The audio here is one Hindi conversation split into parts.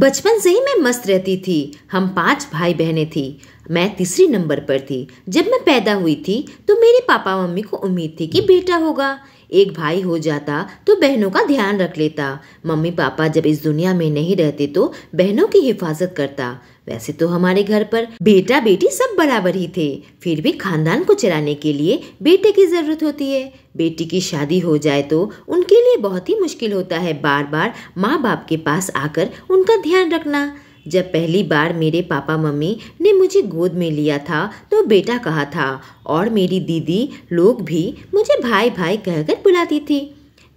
बचपन से ही मैं मस्त रहती थी हम पांच भाई बहनें थी मैं तीसरी नंबर पर थी जब मैं पैदा हुई थी तो मेरे पापा मम्मी को उम्मीद थी कि बेटा होगा एक भाई हो जाता तो बहनों का ध्यान रख लेता मम्मी पापा जब इस दुनिया में नहीं रहते तो बहनों की हिफाजत करता वैसे तो हमारे घर पर बेटा बेटी सब बराबर ही थे फिर भी खानदान को चलाने के लिए बेटे की जरूरत होती है बेटी की शादी हो जाए तो उनके लिए बहुत ही मुश्किल होता है बार बार माँ बाप के पास आकर उनका ध्यान रखना जब पहली बार मेरे पापा मम्मी ने मुझे गोद में लिया था तो बेटा कहा था और मेरी दीदी लोग भी मुझे भाई भाई कहकर बुलाती थी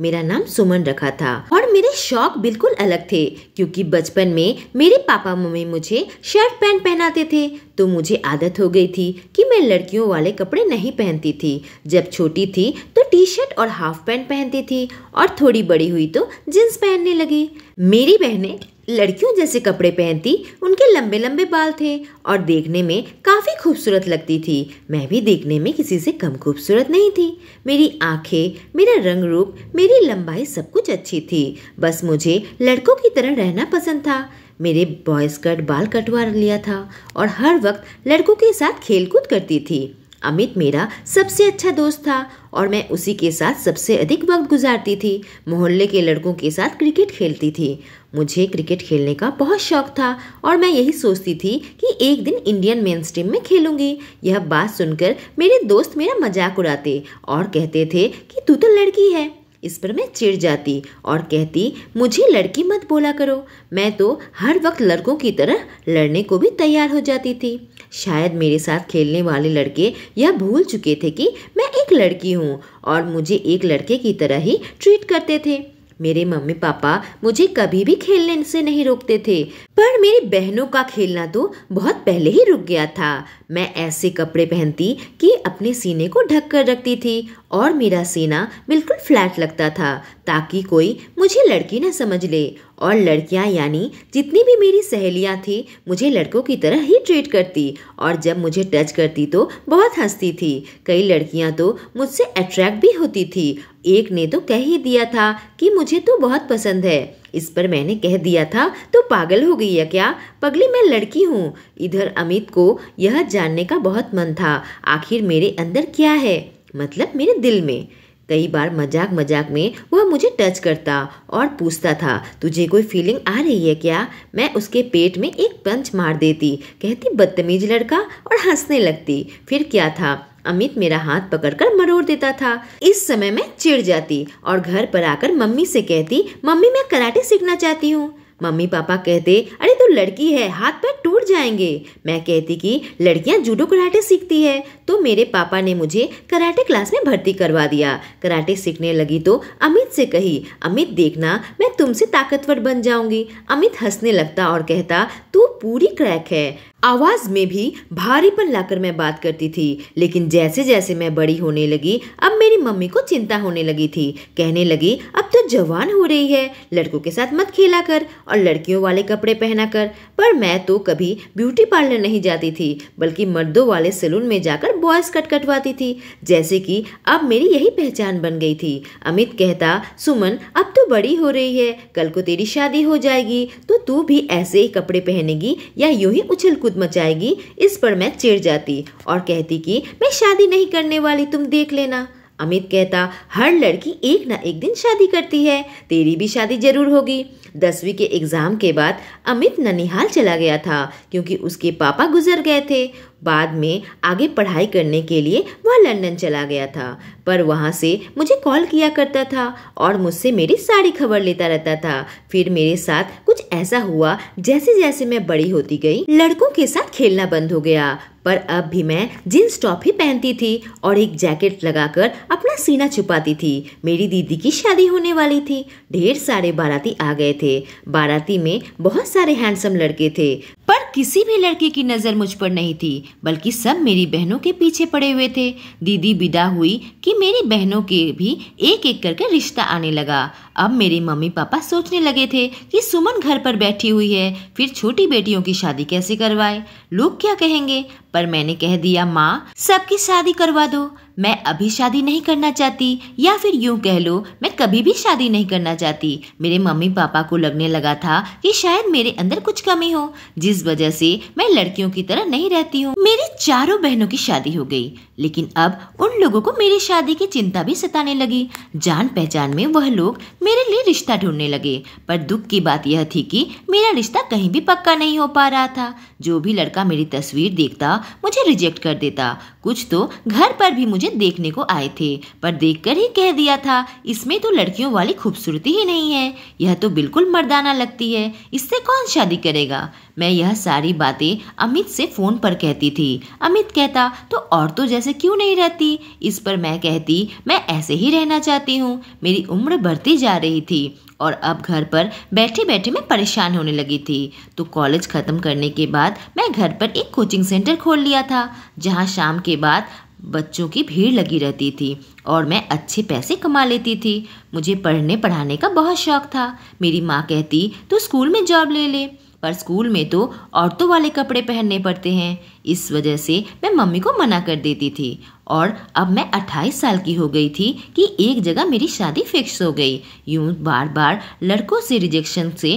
मेरा नाम सुमन रखा था और मेरे शौक बिल्कुल अलग थे क्योंकि बचपन में मेरे पापा मम्मी मुझे शर्ट पैंट पहनाते थे तो मुझे आदत हो गई थी कि मैं लड़कियों वाले कपड़े नहीं पहनती थी जब छोटी थी तो टी शर्ट और हाफ पैंट पहनती थी और थोड़ी बड़ी हुई तो जीन्स पहनने लगी मेरी बहनें लड़कियों जैसे कपड़े पहनती उनके लंबे लंबे बाल थे और देखने में काफ़ी खूबसूरत लगती थी मैं भी देखने में किसी से कम खूबसूरत नहीं थी मेरी आंखें मेरा रंग रूप मेरी लंबाई सब कुछ अच्छी थी बस मुझे लड़कों की तरह रहना पसंद था मेरे बॉयज कट बाल कटवा लिया था और हर वक्त लड़कों के साथ खेलकूद करती थी अमित मेरा सबसे अच्छा दोस्त था और मैं उसी के साथ सबसे अधिक वक्त गुजारती थी मोहल्ले के लड़कों के साथ क्रिकेट खेलती थी मुझे क्रिकेट खेलने का बहुत शौक था और मैं यही सोचती थी कि एक दिन इंडियन मेन स्टीम में खेलूंगी यह बात सुनकर मेरे दोस्त मेरा मजाक उड़ाते और कहते थे कि तू तो लड़की है इस पर मैं चिढ़ जाती और कहती मुझे लड़की मत बोला करो मैं तो हर वक्त लड़कों की तरह लड़ने को भी तैयार हो जाती थी शायद मेरे साथ खेलने वाले लड़के यह भूल चुके थे कि मैं एक लड़की हूँ और मुझे एक लड़के की तरह ही ट्रीट करते थे मेरे मम्मी पापा मुझे कभी भी खेलने से नहीं रोकते थे पर मेरी बहनों का खेलना तो बहुत पहले ही रुक गया था मैं ऐसे कपड़े पहनती कि अपने सीने को ढक कर रखती थी और मेरा सीना बिल्कुल फ्लैट लगता था ताकि कोई मुझे लड़की न समझ ले और लड़कियां यानी जितनी भी मेरी सहेलियां थी मुझे लड़कों की तरह ही ट्रीट करती और जब मुझे टच करती तो बहुत हंसती थी कई लड़कियां तो मुझसे अट्रैक्ट भी होती थी एक ने तो कह ही दिया था कि मुझे तो बहुत पसंद है इस पर मैंने कह दिया था तो पागल हो गई है क्या पगली मैं लड़की हूँ इधर अमित को यह जानने का बहुत मन था आखिर मेरे अंदर क्या है मतलब मेरे दिल में कई बार मजाक मजाक में वह मुझे टच करता और पूछता था तुझे कोई फीलिंग आ रही है क्या मैं उसके पेट में एक पंच मार देती कहती बदतमीज लड़का और हंसने लगती फिर क्या था अमित मेरा हाथ पकड़कर मरोड़ देता था इस समय मैं चिढ़ जाती और घर पर आकर मम्मी से कहती मम्मी मैं कराटे सीखना चाहती हूँ मम्मी पापा कहते अरे तू तो लड़की है हाथ पैर टूट जाएंगे मैं कहती कि लड़कियां जूडो कराटे सीखती है तो मेरे पापा ने मुझे कराटे क्लास में भर्ती करवा दिया कराटे सीखने लगी तो अमित से कही अमित देखना मैं तुमसे ताकतवर बन जाऊंगी अमित हंसने लगता और कहता तू पूरी क्रैक है आवाज में भी भारीपन लाकर मैं बात करती थी लेकिन जैसे जैसे मैं बड़ी होने लगी अब मेरी मम्मी को चिंता होने लगी थी कहने लगी अब तो जवान हो रही है लड़कों के साथ मत खेला कर और लड़कियों वाले कपड़े पहना कर पर मैं तो कभी ब्यूटी पार्लर नहीं जाती थी बल्कि मर्दों वाले सैलून में जाकर बॉयज़ कट कटवाती थी जैसे कि अब मेरी यही पहचान बन गई थी अमित कहता सुमन अब तो बड़ी हो रही है कल को तेरी शादी हो जाएगी तो तू भी ऐसे ही कपड़े पहनेगी या यूं ही उछल कूद मचाएगी इस पर मैं चिड़ जाती और कहती कि मैं शादी नहीं करने वाली तुम देख लेना अमित कहता हर लड़की एक ना एक दिन शादी करती है तेरी भी शादी जरूर होगी दसवीं के एग्ज़ाम के बाद अमित ननिहाल चला गया था क्योंकि उसके पापा गुजर गए थे बाद में आगे पढ़ाई करने के लिए वह लंदन चला गया था पर वहाँ से मुझे कॉल किया करता था और मुझसे मेरी सारी खबर लेता रहता था फिर मेरे साथ कुछ ऐसा हुआ जैसे जैसे मैं बड़ी होती गई लड़कों के साथ खेलना बंद हो गया पर अब भी मैं जीन्स टॉप ही पहनती थी और एक जैकेट लगाकर अपना सीना छुपाती थी मेरी दीदी की शादी होने वाली थी ढेर सारे बाराती आ गए थे बाराती में बहुत सारे हैंडसम लड़के थे पर किसी भी लड़के की नज़र मुझ पर नहीं थी बल्कि सब मेरी बहनों के पीछे पड़े हुए थे दीदी विदा हुई कि मेरी बहनों के भी एक एक करके रिश्ता आने लगा अब मेरे मम्मी पापा सोचने लगे थे कि सुमन घर पर बैठी हुई है फिर छोटी बेटियों की शादी कैसे करवाए लोग क्या कहेंगे पर मैंने कह दिया माँ सबकी शादी करवा दो मैं अभी शादी नहीं करना चाहती या फिर यूँ कह लो मैं कभी भी शादी नहीं करना चाहती मेरे मम्मी पापा को लगने लगा था कि शायद मेरे अंदर कुछ कमी हो जिस वजह से मैं लड़कियों की तरह नहीं रहती हूँ मेरी चारों बहनों की शादी हो गई लेकिन अब उन लोगों को मेरी शादी की चिंता भी सताने लगी जान पहचान में वह लोग मेरे लिए रिश्ता ढूंढने लगे पर दुख की बात यह थी कि मेरा रिश्ता कहीं भी पक्का नहीं हो पा रहा था जो भी लड़का मेरी तस्वीर देखता मुझे रिजेक्ट कर देता कुछ तो घर पर भी मुझे मुझे देखने को आए थे पर देखकर ही कह दिया था इसमें तो लड़कियों वाली खूबसूरती ही नहीं है यह तो बिल्कुल मर्दाना लगती है इससे कौन शादी करेगा मैं यह सारी बातें अमित से फ़ोन पर कहती थी अमित कहता तो औरतों जैसे क्यों नहीं रहती इस पर मैं कहती मैं ऐसे ही रहना चाहती हूँ मेरी उम्र बढ़ती जा रही थी और अब घर पर बैठे बैठे मैं परेशान होने लगी थी तो कॉलेज ख़त्म करने के बाद मैं घर पर एक कोचिंग सेंटर खोल लिया था जहाँ शाम के बाद बच्चों की भीड़ लगी रहती थी और मैं अच्छे पैसे कमा लेती थी मुझे पढ़ने पढ़ाने का बहुत शौक था मेरी माँ कहती तो स्कूल में जॉब ले ले पर स्कूल में तो औरतों वाले कपड़े पहनने पड़ते हैं इस वजह से मैं मम्मी को मना कर देती थी और अब मैं 28 साल की हो गई थी कि एक जगह मेरी शादी फिक्स हो गई यूं बार बार लड़कों से रिजेक्शन से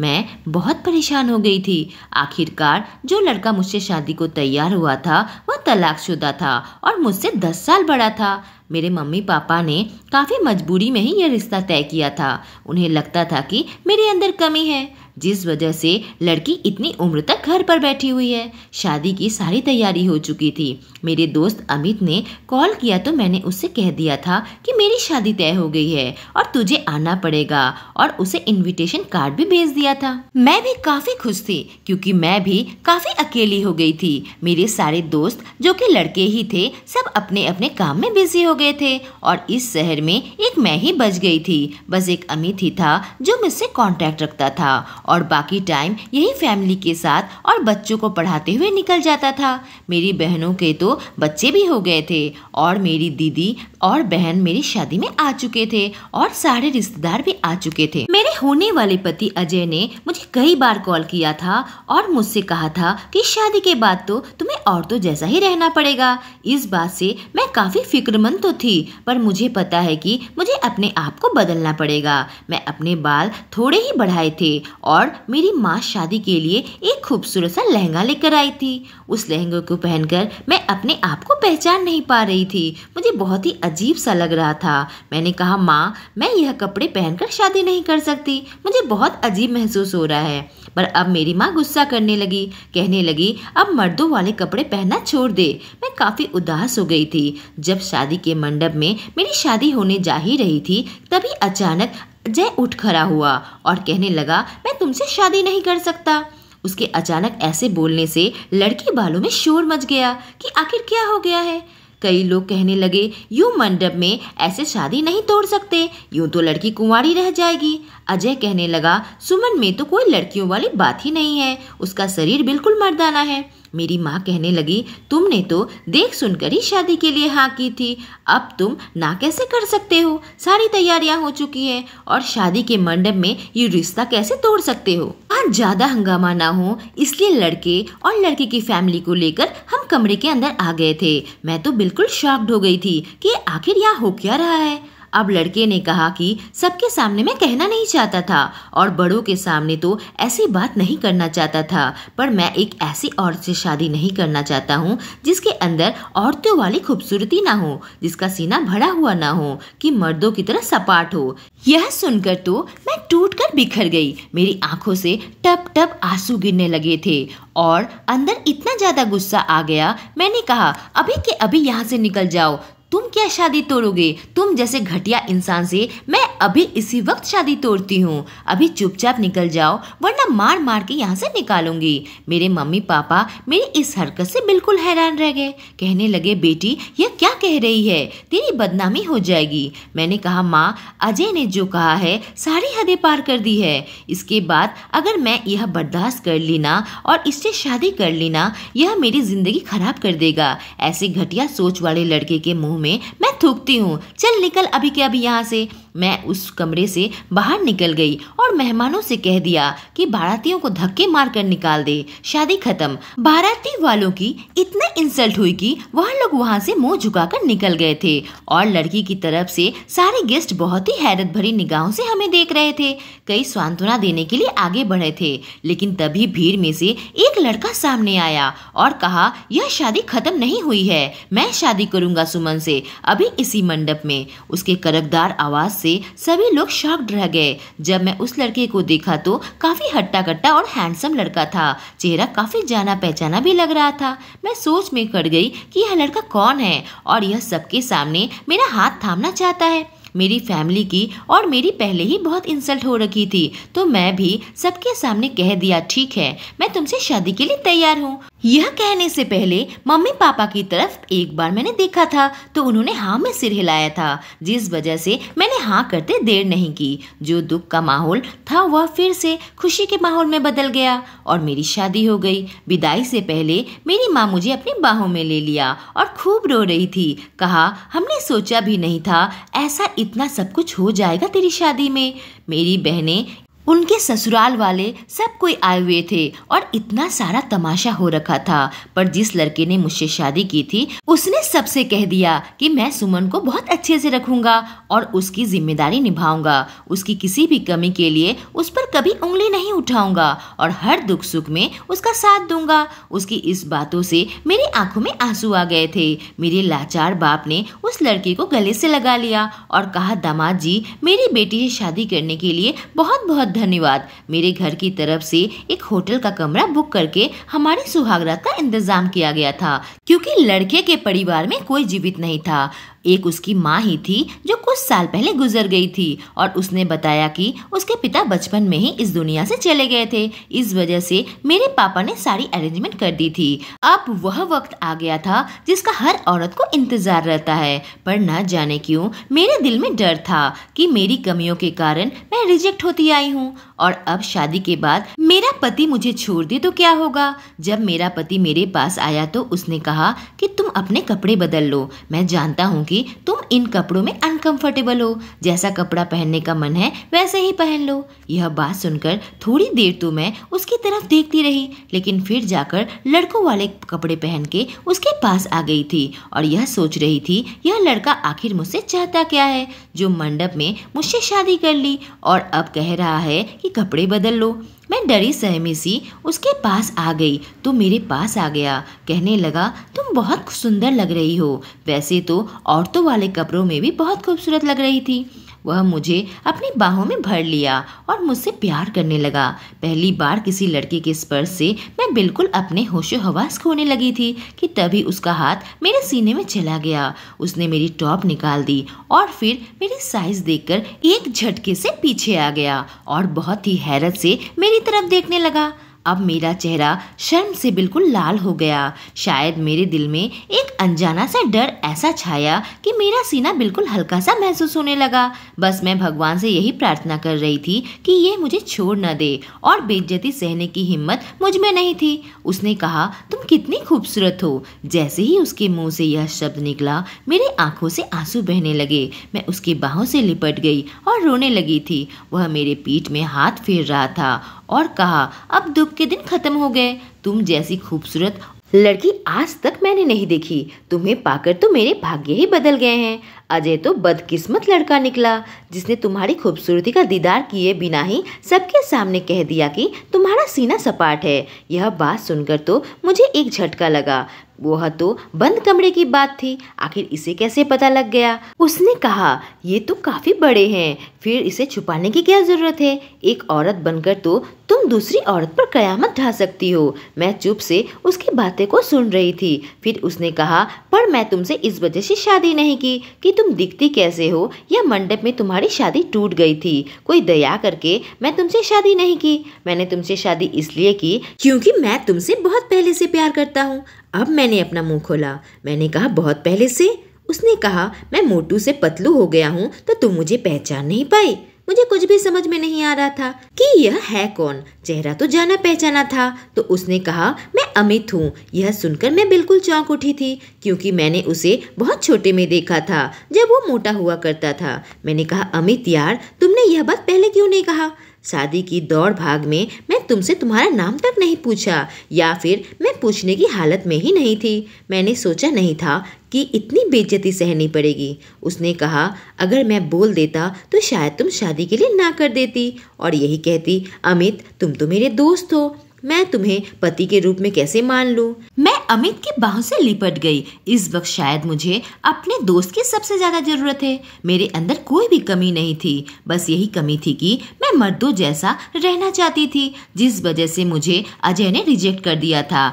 मैं बहुत परेशान हो गई थी आखिरकार जो लड़का मुझसे शादी को तैयार हुआ था वह तलाकशुदा था और मुझसे दस साल बड़ा था मेरे मम्मी पापा ने काफ़ी मजबूरी में ही यह रिश्ता तय किया था उन्हें लगता था कि मेरे अंदर कमी है जिस वजह से लड़की इतनी उम्र तक घर पर बैठी हुई है शादी की सारी तैयारी हो चुकी थी मेरे दोस्त अमित ने कॉल किया तो मैंने उससे कह दिया था कि मेरी शादी तय हो गई है और तुझे आना पड़ेगा और उसे इनविटेशन कार्ड भी भेज दिया था मैं भी काफ़ी खुश थी क्योंकि मैं भी काफ़ी अकेली हो गई थी मेरे सारे दोस्त जो कि लड़के ही थे सब अपने अपने काम में बिजी हो गए थे और इस शहर में एक मैं ही बच गई थी बस एक अमित ही था जो मुझसे कॉन्टेक्ट रखता था और बाकी टाइम यही फैमिली के साथ और बच्चों को पढ़ाते हुए निकल जाता था मेरी बहनों के तो बच्चे भी हो गए थे और मेरी दीदी और बहन मेरी शादी में आ चुके थे और सारे रिश्तेदार भी आ चुके थे मेरे होने वाले पति अजय ने मुझे कई बार कॉल किया था और मुझसे कहा था कि शादी के बाद तो तुम्हें और तो जैसा ही रहना पड़ेगा इस बात से मैं काफ़ी फिक्रमंद तो थी पर मुझे पता है कि मुझे अपने आप को बदलना पड़ेगा मैं अपने बाल थोड़े ही बढ़ाए थे और मेरी माँ शादी के लिए एक खूबसूरत सा लहंगा लेकर आई थी उस लहंगे को पहनकर मैं अपने आप को पहचान नहीं पा रही थी मुझे बहुत ही अजीब सा लग रहा था मैंने कहा माँ मैं यह कपड़े पहनकर शादी नहीं कर सकती मुझे बहुत अजीब महसूस हो रहा है पर अब मेरी माँ गुस्सा करने लगी कहने लगी अब मर्दों वाले कपड़े पहनना छोड़ दे मैं काफ़ी उदास हो गई थी जब शादी के मंडप में मेरी शादी होने जा ही रही थी तभी अचानक जय उठ खड़ा हुआ और कहने लगा मैं तुमसे शादी नहीं कर सकता उसके अचानक ऐसे बोलने से लड़की बालों में शोर मच गया कि आखिर क्या हो गया है कई लोग कहने लगे यूँ मंडप में ऐसे शादी नहीं तोड़ सकते यूँ तो लड़की कुंवारी रह जाएगी अजय कहने लगा सुमन में तो कोई लड़कियों वाली बात ही नहीं है उसका शरीर बिल्कुल मर्दाना है मेरी माँ कहने लगी तुमने तो देख सुनकर ही शादी के लिए हाँ की थी अब तुम ना कैसे कर सकते हो सारी तैयारियाँ हो चुकी हैं और शादी के मंडप में ये रिश्ता कैसे तोड़ सकते हो ज़्यादा हंगामा ना हो इसलिए लड़के और लड़के की फैमिली को लेकर हम कमरे के अंदर आ गए थे मैं तो बिल्कुल शॉक्ड हो गई थी कि आखिर यहाँ हो क्या रहा है अब लड़के ने कहा कि सबके सामने मैं कहना नहीं चाहता था और बड़ों के सामने तो ऐसी बात नहीं करना चाहता था पर मैं एक ऐसी औरत से शादी नहीं करना चाहता हूँ जिसके अंदर औरतों वाली खूबसूरती ना हो जिसका सीना भरा हुआ ना हो कि मर्दों की तरह सपाट हो यह सुनकर तो मैं टूट कर बिखर गई मेरी आंखों से टप टप आंसू गिरने लगे थे और अंदर इतना ज़्यादा गुस्सा आ गया मैंने कहा अभी के अभी यहाँ से निकल जाओ तुम क्या शादी तोड़ोगे तुम जैसे घटिया इंसान से मैं अभी इसी वक्त शादी तोड़ती हूँ अभी चुपचाप निकल जाओ वरना मार मार के यहाँ से निकालूंगी मेरे मम्मी पापा मेरी इस हरकत से बिल्कुल हैरान रह गए कहने लगे बेटी यह क्या कह रही है तेरी बदनामी हो जाएगी मैंने कहा माँ अजय ने जो कहा है सारी हदें पार कर दी है इसके बाद अगर मैं यह बर्दाश्त कर लेना और इससे शादी कर लेना यह मेरी ज़िंदगी खराब कर देगा ऐसे घटिया सोच वाले लड़के के मुंह में मैं थूकती हूँ चल निकल अभी के अभी यहाँ से मैं उस कमरे से बाहर निकल गई और मेहमानों से कह दिया कि भारतीयों को धक्के मार कर निकाल दे शादी खत्म भारतीय वालों की इतना इंसल्ट हुई कि वह लोग वहाँ से मुंह झुकाकर निकल गए थे और लड़की की तरफ से सारे गेस्ट बहुत ही हैरत भरी निगाहों से हमें देख रहे थे कई सांत्वना देने के लिए आगे बढ़े थे लेकिन तभी भीड़ में से एक लड़का सामने आया और कहा यह शादी खत्म नहीं हुई है मैं शादी करूंगा सुमन से अभी इसी मंडप में उसके करकदार आवाज से सभी लोग शॉक्ड रह गए जब मैं उस लड़के को देखा तो काफ़ी हट्टा कट्टा और हैंडसम लड़का था चेहरा काफ़ी जाना पहचाना भी लग रहा था मैं सोच में कट गई कि यह लड़का कौन है और यह सबके सामने मेरा हाथ थामना चाहता है मेरी फैमिली की और मेरी पहले ही बहुत इंसल्ट हो रखी थी तो मैं भी सबके सामने कह दिया ठीक है मैं तुमसे शादी के लिए तैयार हूँ यह कहने से पहले मम्मी पापा की तरफ एक बार मैंने देखा था तो उन्होंने हाँ में सिर हिलाया था जिस वजह से मैंने हाँ करते देर नहीं की जो दुख का माहौल था वह फिर से खुशी के माहौल में बदल गया और मेरी शादी हो गई विदाई से पहले मेरी माँ मुझे अपनी बाहों में ले लिया और खूब रो रही थी कहा हमने सोचा भी नहीं था ऐसा इतना सब कुछ हो जाएगा तेरी शादी में मेरी बहनें उनके ससुराल वाले सब कोई आए हुए थे और इतना सारा तमाशा हो रखा था पर जिस लड़के ने मुझसे शादी की थी उसने सबसे कह दिया कि मैं सुमन को बहुत अच्छे से रखूंगा और उसकी जिम्मेदारी निभाऊंगा उसकी किसी भी कमी के लिए उस पर कभी उंगली नहीं उठाऊंगा और हर दुख सुख में उसका साथ दूंगा उसकी इस बातों से मेरी आंखों में आंसू आ गए थे मेरे लाचार बाप ने उस लड़के को गले से लगा लिया और कहा दामाद जी मेरी बेटी से शादी करने के लिए बहुत बहुत धन्यवाद मेरे घर की तरफ से एक होटल का कमरा बुक करके हमारी सुहागरात का इंतजाम किया गया था क्योंकि लड़के के परिवार में कोई जीवित नहीं था एक उसकी माँ ही थी जो कुछ साल पहले गुजर गई थी और उसने बताया कि उसके पिता बचपन में ही इस दुनिया से चले गए थे इस वजह से मेरे पापा ने सारी अरेंजमेंट कर दी थी अब वह वक्त आ गया था जिसका हर औरत को इंतजार रहता है पर न जाने क्यों मेरे दिल में डर था कि मेरी कमियों के कारण मैं रिजेक्ट होती आई हूँ हूँ और अब शादी के बाद मेरा पति मुझे छोड़ दे तो क्या होगा जब मेरा पति मेरे पास आया तो उसने कहा कि तुम अपने कपड़े बदल लो मैं जानता हूँ कि तुम इन कपड़ों में अनकंफर्टेबल हो जैसा कपड़ा पहनने का मन है वैसे ही पहन लो यह बात सुनकर थोड़ी देर तो मैं उसकी तरफ देखती रही लेकिन फिर जाकर लड़कों वाले कपड़े पहन के उसके पास आ गई थी और यह सोच रही थी यह लड़का आखिर मुझसे चाहता क्या है जो मंडप में मुझसे शादी कर ली और अब कह रहा है कि कपड़े बदल लो मैं डरी सहमी सी उसके पास आ गई तो मेरे पास आ गया कहने लगा तुम बहुत सुंदर लग रही हो वैसे तो औरतों वाले कपड़ों में भी बहुत खूबसूरत लग रही थी वह मुझे अपनी बाहों में भर लिया और मुझसे प्यार करने लगा पहली बार किसी लड़के के स्पर्श से मैं बिल्कुल अपने होशो हवास खोने लगी थी कि तभी उसका हाथ मेरे सीने में चला गया उसने मेरी टॉप निकाल दी और फिर मेरी साइज देखकर एक झटके से पीछे आ गया और बहुत ही हैरत से मेरी तरफ देखने लगा अब मेरा चेहरा शर्म से बिल्कुल लाल हो गया शायद मेरे दिल में एक अनजाना सा डर ऐसा छाया कि मेरा सीना बिल्कुल हल्का सा महसूस होने लगा बस मैं भगवान से यही प्रार्थना कर रही थी कि ये मुझे छोड़ न दे और बेज्जती सहने की हिम्मत मुझ में नहीं थी उसने कहा तुम कितनी खूबसूरत हो जैसे ही उसके मुंह से यह शब्द निकला मेरी आंखों से आंसू बहने लगे मैं उसकी बाहों से लिपट गई और रोने लगी थी वह मेरे पीठ में हाथ फेर रहा था और कहा अब दुख के दिन खत्म हो गए तुम जैसी खूबसूरत लड़की आज तक मैंने नहीं देखी तुम्हें पाकर तो मेरे भाग्य ही बदल गए हैं अजय तो बदकिस्मत लड़का निकला जिसने तुम्हारी खूबसूरती का दीदार किए बिना ही सबके सामने कह दिया कि तुम्हारा सीना सपाट है यह बात सुनकर तो मुझे एक झटका लगा वह तो बंद कमरे की बात थी आखिर इसे कैसे पता लग गया उसने कहा ये तो काफ़ी बड़े हैं फिर इसे छुपाने की क्या ज़रूरत है एक औरत बनकर तो तुम दूसरी औरत पर कयामत ढा सकती हो मैं चुप से उसकी बातें को सुन रही थी फिर उसने कहा पर मैं तुमसे इस वजह से शादी नहीं की कि तुम दिखती कैसे हो या मंडप में तुम्हारी शादी टूट गई थी कोई दया करके मैं तुमसे शादी नहीं की मैंने तुमसे शादी इसलिए की क्योंकि मैं तुमसे बहुत पहले से प्यार करता हूँ अब मैंने अपना मुंह खोला मैंने कहा बहुत पहले से उसने कहा मैं मोटू से पतलू हो गया हूँ तो तुम मुझे पहचान नहीं पाए मुझे कुछ भी समझ में नहीं आ रहा था कि यह है कौन चेहरा तो जाना पहचाना था तो उसने कहा मैं अमित हूँ यह सुनकर मैं बिल्कुल चौंक उठी थी क्योंकि मैंने उसे बहुत छोटे में देखा था जब वो मोटा हुआ करता था मैंने कहा अमित यार तुमने यह बात पहले क्यों नहीं कहा शादी की दौड़ भाग में मैं तुमसे तुम्हारा नाम तक नहीं पूछा या फिर मैं पूछने की हालत में ही नहीं थी मैंने सोचा नहीं था कि इतनी बेइज्जती सहनी पड़ेगी उसने कहा अगर मैं बोल देता तो शायद तुम शादी के लिए ना कर देती और यही कहती अमित तुम तो मेरे दोस्त हो मैं तुम्हें पति के रूप में कैसे मान लू मैं अमित की बाहु से लिपट गई इस वक्त शायद मुझे अपने दोस्त की सबसे ज़्यादा ज़रूरत है मेरे अंदर कोई भी कमी नहीं थी बस यही कमी थी कि मैं मर्दों जैसा रहना चाहती थी जिस वजह से मुझे अजय ने रिजेक्ट कर दिया था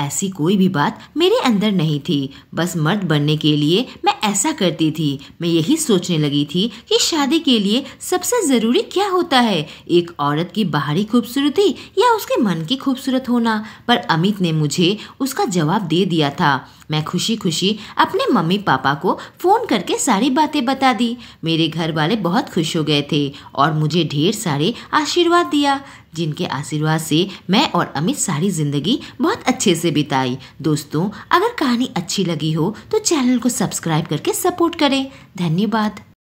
ऐसी कोई भी बात मेरे अंदर नहीं थी बस मर्द बनने के लिए मैं ऐसा करती थी मैं यही सोचने लगी थी कि शादी के लिए सबसे ज़रूरी क्या होता है एक औरत की बाहरी खूबसूरती या उसके मन की खूबसूरत होना पर अमित ने मुझे उसका जवाब दे दिया था मैं खुशी खुशी अपने मम्मी पापा को फ़ोन करके सारी बातें बता दी मेरे घर वाले बहुत खुश हो गए थे और मुझे ढेर सारे आशीर्वाद दिया जिनके आशीर्वाद से मैं और अमित सारी ज़िंदगी बहुत अच्छे से बिताई दोस्तों अगर कहानी अच्छी लगी हो तो चैनल को सब्सक्राइब करके सपोर्ट करें धन्यवाद